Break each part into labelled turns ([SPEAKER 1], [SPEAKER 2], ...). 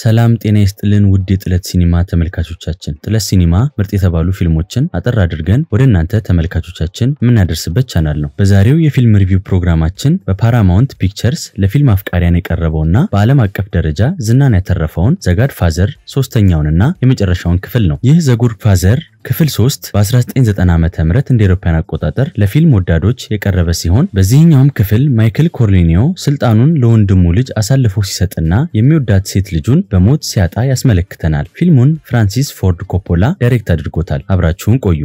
[SPEAKER 1] ሰላም ጤና ይስጥልን ውድ የጥለት ሲኒማ ተመልካቾቻችን፣ ጥለት ሲኒማ ምርጥ የተባሉ ፊልሞችን አጠር አድርገን ወደ እናንተ ተመልካቾቻችን የምናደርስበት ቻናል ነው። በዛሬው የፊልም ሪቪው ፕሮግራማችን በፓራማውንት ፒክቸርስ ለፊልም አፍቃሪያን የቀረበውና በዓለም አቀፍ ደረጃ ዝናን ያተረፈውን ዘጋድ ፋዘር ሶስተኛውንና የመጨረሻውን ክፍል ነው። ይህ ዘጉድ ፋዘር ክፍል 3 በ1990 ዓ.ም እንደ አውሮፓውያን አቆጣጠር ለፊልም ወዳዶች የቀረበ ሲሆን በዚህኛውም ክፍል ማይክል ኮርሊኒዮ ስልጣኑን ለወንድሙ ልጅ አሳልፎ ሲሰጥና የሚወዳት ሴት ልጁን በሞት ሲያጣ ያስመለክተናል። ፊልሙን ፍራንሲስ ፎርድ ኮፖላ ዳይሬክት አድርጎታል። አብራችሁን ቆዩ።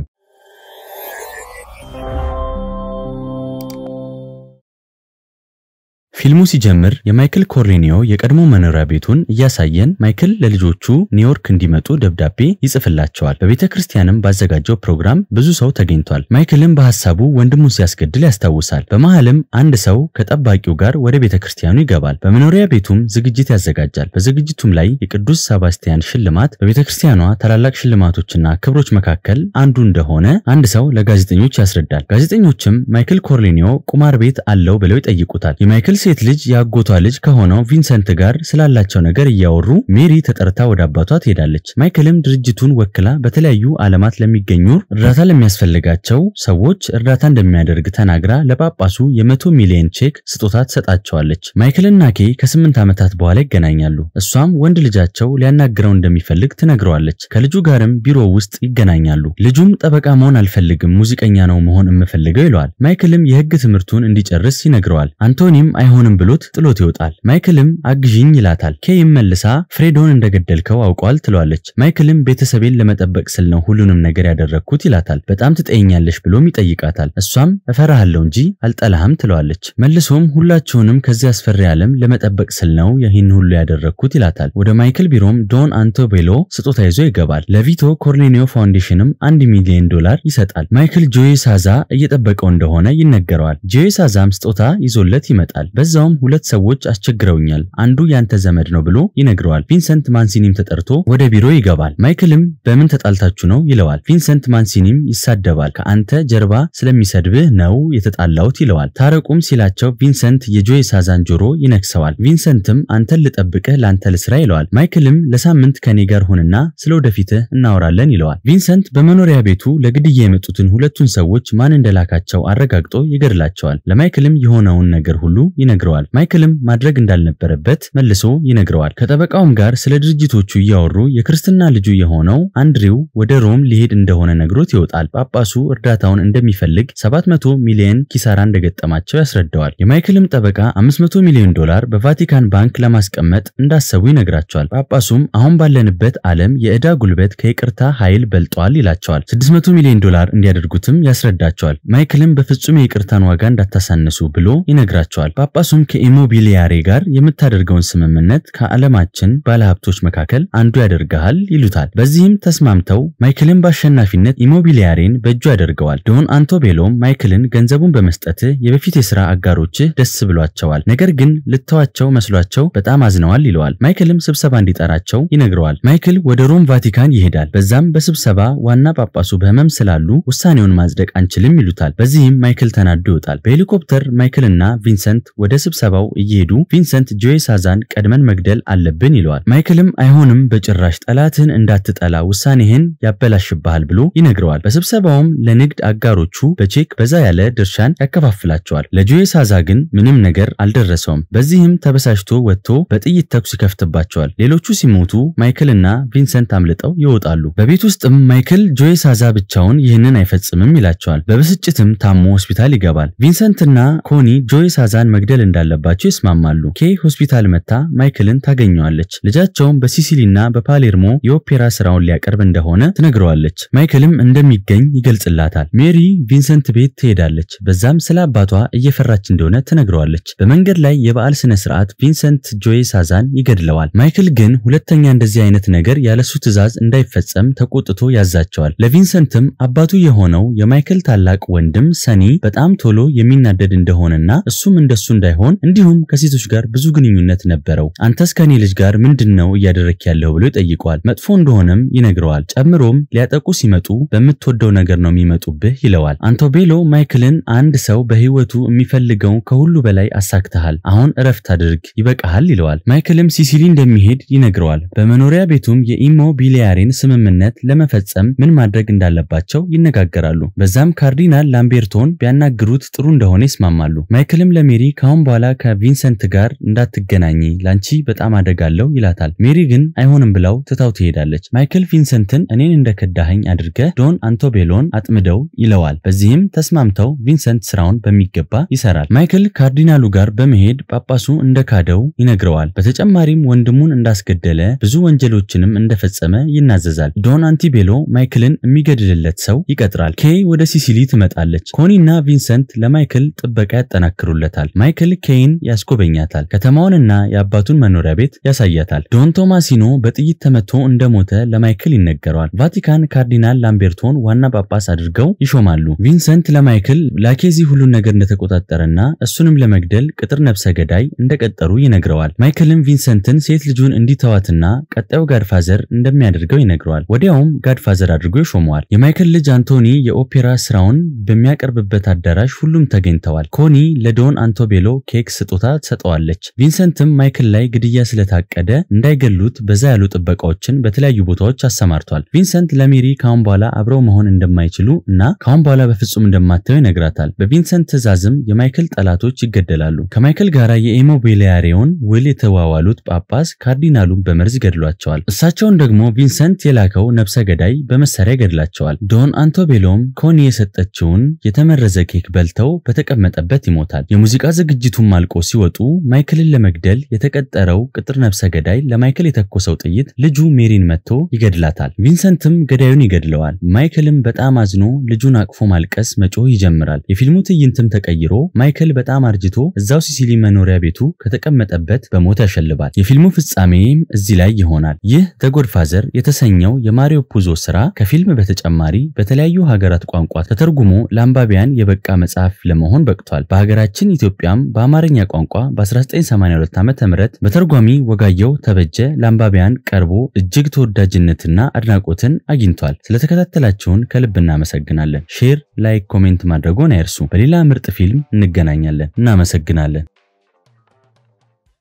[SPEAKER 1] ፊልሙ ሲጀምር የማይክል ኮርሌኒዮ የቀድሞ መኖሪያ ቤቱን እያሳየን ማይክል ለልጆቹ ኒውዮርክ እንዲመጡ ደብዳቤ ይጽፍላቸዋል። በቤተ ክርስቲያንም ባዘጋጀው ፕሮግራም ብዙ ሰው ተገኝቷል። ማይክልም በሐሳቡ ወንድሙን ሲያስገድል ያስታውሳል። በመሃልም አንድ ሰው ከጠባቂው ጋር ወደ ቤተ ክርስቲያኑ ይገባል። በመኖሪያ ቤቱም ዝግጅት ያዘጋጃል። በዝግጅቱም ላይ የቅዱስ ሰባስቲያን ሽልማት በቤተ ክርስቲያኗ ታላላቅ ሽልማቶችና ክብሮች መካከል አንዱ እንደሆነ አንድ ሰው ለጋዜጠኞች ያስረዳል። ጋዜጠኞችም ማይክል ኮርሌኒዮ ቁማር ቤት አለው ብለው ይጠይቁታል። የማይክል የሴት ልጅ የአጎቷ ልጅ ከሆነው ቪንሰንት ጋር ስላላቸው ነገር እያወሩ ሜሪ ተጠርታ ወደ አባቷ ትሄዳለች። ማይክልም ድርጅቱን ወክላ በተለያዩ ዓለማት ለሚገኙ እርዳታ ለሚያስፈልጋቸው ሰዎች እርዳታ እንደሚያደርግ ተናግራ ለጳጳሱ የመቶ ሚሊዮን ቼክ ስጦታ ትሰጣቸዋለች። ማይክልና ኬ ከስምንት ዓመታት በኋላ ይገናኛሉ። እሷም ወንድ ልጃቸው ሊያናግረው እንደሚፈልግ ትነግረዋለች። ከልጁ ጋርም ቢሮ ውስጥ ይገናኛሉ። ልጁም ጠበቃ መሆን አልፈልግም፣ ሙዚቀኛ ነው መሆን የምፈልገው ይለዋል። ማይክልም የህግ ትምህርቱን እንዲጨርስ ይነግረዋል። አንቶኒም አይሆን አይሆንም ብሎት ጥሎት ይወጣል። ማይክልም አግዥኝ ይላታል። ኬይም መልሳ ፍሬዶን እንደገደልከው አውቋል ትለዋለች። ማይክልም ቤተሰቤን ለመጠበቅ ስል ነው ሁሉንም ነገር ያደረግኩት ይላታል። በጣም ትጠይኛለሽ ብሎም ይጠይቃታል። እሷም እፈራሃለው እንጂ አልጠላህም ትለዋለች። መልሶም ሁላችሁንም ከዚህ አስፈሪ ዓለም ለመጠበቅ ስል ነው ይህን ሁሉ ያደረግኩት ይላታል። ወደ ማይክል ቢሮም ዶን አንቶ ቤሎ ስጦታ ይዞ ይገባል። ለቪቶ ኮርኔሊዮ ፋውንዴሽንም አንድ ሚሊዮን ዶላር ይሰጣል። ማይክል ጆይ ሳዛ እየጠበቀው እንደሆነ ይነገረዋል። ጆይ ሳዛም ስጦታ ይዞለት ይመጣል። በዛውም ሁለት ሰዎች አስቸግረውኛል፣ አንዱ ያንተ ዘመድ ነው ብሎ ይነግረዋል። ቪንሰንት ማንሲኒም ተጠርቶ ወደ ቢሮ ይገባል። ማይክልም በምን ተጣልታችሁ ነው ይለዋል። ቪንሰንት ማንሲኒም ይሳደባል። ከአንተ ጀርባ ስለሚሰድብህ ነው የተጣላሁት ይለዋል። ታረቁም ሲላቸው ቪንሰንት የጆይ ሳዛን ጆሮ ይነክሰዋል። ቪንሰንትም አንተን ልጠብቅህ ለአንተ ልስራ ይለዋል። ማይክልም ለሳምንት ከኔ ጋር ሆነና ስለ ወደፊትህ እናወራለን ይለዋል። ቪንሰንት በመኖሪያ ቤቱ ለግድያ የመጡትን ሁለቱን ሰዎች ማን እንደላካቸው አረጋግጦ ይገድላቸዋል። ለማይክልም የሆነውን ነገር ሁሉ ይነግረዋል። ይነግረዋል። ማይክልም ማድረግ እንዳልነበረበት መልሶ ይነግረዋል። ከጠበቃውም ጋር ስለ ድርጅቶቹ እያወሩ የክርስትና ልጁ የሆነው አንድሪው ወደ ሮም ሊሄድ እንደሆነ ነግሮት ይወጣል። ጳጳሱ እርዳታውን እንደሚፈልግ 700 ሚሊዮን ኪሳራ እንደገጠማቸው ያስረዳዋል። የማይክልም ጠበቃ 500 ሚሊዮን ዶላር በቫቲካን ባንክ ለማስቀመጥ እንዳሰቡ ይነግራቸዋል። ጳጳሱም አሁን ባለንበት ዓለም የዕዳ ጉልበት ከይቅርታ ኃይል በልጧል ይላቸዋል። 600 ሚሊዮን ዶላር እንዲያደርጉትም ያስረዳቸዋል። ማይክልም በፍጹም የይቅርታን ዋጋ እንዳታሳንሱ ብሎ ይነግራቸዋል። ጳጳሱ ራሱን ከኢሞቢሊያሬ ጋር የምታደርገውን ስምምነት ከዓለማችን ባለሀብቶች መካከል አንዱ ያደርግሃል ይሉታል። በዚህም ተስማምተው ማይክልን በአሸናፊነት ኢሞቢሊያሬን በእጁ ያደርገዋል። ዶን አንቶቤሎም ማይክልን ገንዘቡን በመስጠትህ የበፊት የስራ አጋሮችህ ደስ ብሏቸዋል፣ ነገር ግን ልተዋቸው መስሏቸው በጣም አዝነዋል ይለዋል። ማይክልም ስብሰባ እንዲጠራቸው ይነግረዋል። ማይክል ወደ ሮም ቫቲካን ይሄዳል። በዛም በስብሰባ ዋና ጳጳሱ በህመም ስላሉ ውሳኔውን ማጽደቅ አንችልም ይሉታል። በዚህም ማይክል ተናዶ ይወጣል። በሄሊኮፕተር ማይክልና ቪንሰንት ወደ ስብሰባው እየሄዱ ቪንሰንት ጆይ ሳዛን ቀድመን መግደል አለብን ይለዋል። ማይክልም አይሆንም፣ በጭራሽ ጠላትን እንዳትጠላ ውሳኔህን ያበላሽብሃል ብሎ ይነግረዋል። በስብሰባውም ለንግድ አጋሮቹ በቼክ በዛ ያለ ድርሻን ያከፋፍላቸዋል። ለጆይ ሳዛ ግን ምንም ነገር አልደረሰውም። በዚህም ተበሳጭቶ ወጥቶ በጥይት ተኩስ ይከፍትባቸዋል። ሌሎቹ ሲሞቱ ማይክልና ቪንሰንት አምልጠው ይወጣሉ። በቤት ውስጥም ማይክል ጆይ ሳዛ ብቻውን ይህንን አይፈጽምም ይላቸዋል። በብስጭትም ታሞ ሆስፒታል ይገባል። ቪንሰንትና ኮኒ ጆይ ሳዛን መግደል እንዳለባቸው ይስማማሉ። ኬ ሆስፒታል መታ ማይክልን ታገኘዋለች። ልጃቸውም በሲሲሊና በፓሌርሞ የኦፔራ ስራውን ሊያቀርብ እንደሆነ ትነግረዋለች። ማይክልም እንደሚገኝ ይገልጽላታል። ሜሪ ቪንሰንት ቤት ትሄዳለች። በዛም ስለ አባቷ እየፈራች እንደሆነ ትነግረዋለች። በመንገድ ላይ የበዓል ስነ ስርዓት ቪንሰንት ጆይ ሳዛን ይገድለዋል። ማይክል ግን ሁለተኛ እንደዚህ አይነት ነገር ያለሱ ትዕዛዝ እንዳይፈጸም ተቆጥቶ ያዛቸዋል። ለቪንሰንትም አባቱ የሆነው የማይክል ታላቅ ወንድም ሰኒ በጣም ቶሎ የሚናደድ እንደሆነና እሱም እንደሱ እንዳይሆን ሳይሆን እንዲሁም ከሴቶች ጋር ብዙ ግንኙነት ነበረው። አንተስ ከኔ ልጅ ጋር ምንድን ነው እያደረክ ያለው ብሎ ይጠይቋል። መጥፎ እንደሆነም ይነግረዋል። ጨምሮም ሊያጠቁ ሲመጡ በምትወደው ነገር ነው የሚመጡብህ ይለዋል። አንቶቤሎ ማይክልን አንድ ሰው በህይወቱ የሚፈልገው ከሁሉ በላይ አሳክተሃል፣ አሁን እረፍት አድርግ ይበቃሃል ይለዋል። ማይክልም ሲሲሊ እንደሚሄድ ይነግረዋል። በመኖሪያ ቤቱም የኢሞቢሊያሪን ስምምነት ለመፈጸም ምን ማድረግ እንዳለባቸው ይነጋገራሉ። በዛም ካርዲናል ላምቤርቶን ቢያናግሩት ጥሩ እንደሆነ ይስማማሉ። ማይክልም ለሜሪ ካሁን ከአሁን በኋላ ከቪንሰንት ጋር እንዳትገናኝ ላንቺ በጣም አደጋለሁ ይላታል። ሜሪ ግን አይሆንም ብላው ትታው ትሄዳለች። ማይክል ቪንሰንትን እኔን እንደከዳኸኝ አድርገህ ዶን አንቶቤሎን አጥምደው ይለዋል። በዚህም ተስማምተው ቪንሰንት ስራውን በሚገባ ይሰራል። ማይክል ካርዲናሉ ጋር በመሄድ ጳጳሱ እንደካደው ይነግረዋል። በተጨማሪም ወንድሙን እንዳስገደለ ብዙ ወንጀሎችንም እንደፈጸመ ይናዘዛል። ዶን አንቲቤሎ ማይክልን የሚገድልለት ሰው ይቀጥራል። ኬይ ወደ ሲሲሊ ትመጣለች። ኮኒና ቪንሰንት ለማይክል ጥበቃ ያጠናክሩለታል። ማይክል ሊትል ኬይን ያስጎበኛታል። ከተማውንና የአባቱን መኖሪያ ቤት ያሳያታል። ዶን ቶማሲኖ በጥይት ተመቶ እንደሞተ ለማይክል ይነገረዋል። ቫቲካን ካርዲናል ላምቤርቶን ዋና ጳጳስ አድርገው ይሾማሉ። ቪንሰንት ለማይክል ላኬዚ ሁሉን ነገር እንደተቆጣጠረና እሱንም ለመግደል ቅጥር ነብሰ ገዳይ እንደቀጠሩ ይነግረዋል። ማይክልም ቪንሰንትን ሴት ልጁን እንዲተዋትና ቀጣዩ ጋድፋዘር እንደሚያደርገው ይነግረዋል። ወዲያውም ጋድፋዘር አድርጎ ይሾመዋል። የማይክል ልጅ አንቶኒ የኦፔራ ስራውን በሚያቀርብበት አዳራሽ ሁሉም ተገኝተዋል። ኮኒ ለዶን አንቶቤሎ ኬክ ስጦታ ትሰጠዋለች። ቪንሰንትም ማይክል ላይ ግድያ ስለታቀደ እንዳይገሉት በዛ ያሉ ጥበቃዎችን በተለያዩ ቦታዎች አሰማርቷል። ቪንሰንት ለሜሪ ካሁን በኋላ አብረው መሆን እንደማይችሉ እና ካሁን በኋላ በፍጹም እንደማታየው ይነግራታል። በቪንሰንት ትዕዛዝም የማይክል ጠላቶች ይገደላሉ። ከማይክል ጋር የኢሞቢሊያሪውን ውል የተዋዋሉት ጳጳስ ካርዲናሉን በመርዝ ይገድሏቸዋል። እሳቸውን ደግሞ ቪንሰንት የላከው ነብሰ ገዳይ በመሳሪያ ይገድላቸዋል። ዶን አንቶቤሎም ኮኒ የሰጠችውን የተመረዘ ኬክ በልተው በተቀመጠበት ይሞታል። የሙዚቃ ዝግጅ ዝግጅቱም አልቆ ሲወጡ ማይክልን ለመግደል የተቀጠረው ቅጥር ነብሰ ገዳይ ለማይክል የተኮሰው ጥይት ልጁ ሜሪን መጥቶ ይገድላታል። ቪንሰንትም ገዳዩን ይገድለዋል። ማይክልም በጣም አዝኖ ልጁን አቅፎ ማልቀስ መጮህ ይጀምራል። የፊልሙ ትዕይንትም ተቀይሮ ማይክል በጣም አርጅቶ እዛው ሲሲሊ መኖሪያ ቤቱ ከተቀመጠበት በሞት ያሸልባል። የፊልሙ ፍጻሜም እዚህ ላይ ይሆናል። ይህ ተጎድፋዘር የተሰኘው የማሪዮ ፑዞ ስራ ከፊልም በተጨማሪ በተለያዩ ሀገራት ቋንቋ ተተርጉሞ ለአንባቢያን የበቃ መጽሐፍ ለመሆን በቅቷል። በሀገራችን ኢትዮጵያም በአማርኛ ቋንቋ በ1982 ዓ ም በተርጓሚ ወጋየው ተበጀ ለአንባቢያን ቀርቦ እጅግ ተወዳጅነትና አድናቆትን አግኝቷል። ስለተከታተላችሁን ከልብ እናመሰግናለን። ሼር፣ ላይክ፣ ኮሜንት ማድረጎን አይርሱ። በሌላ ምርጥ ፊልም እንገናኛለን። እናመሰግናለን።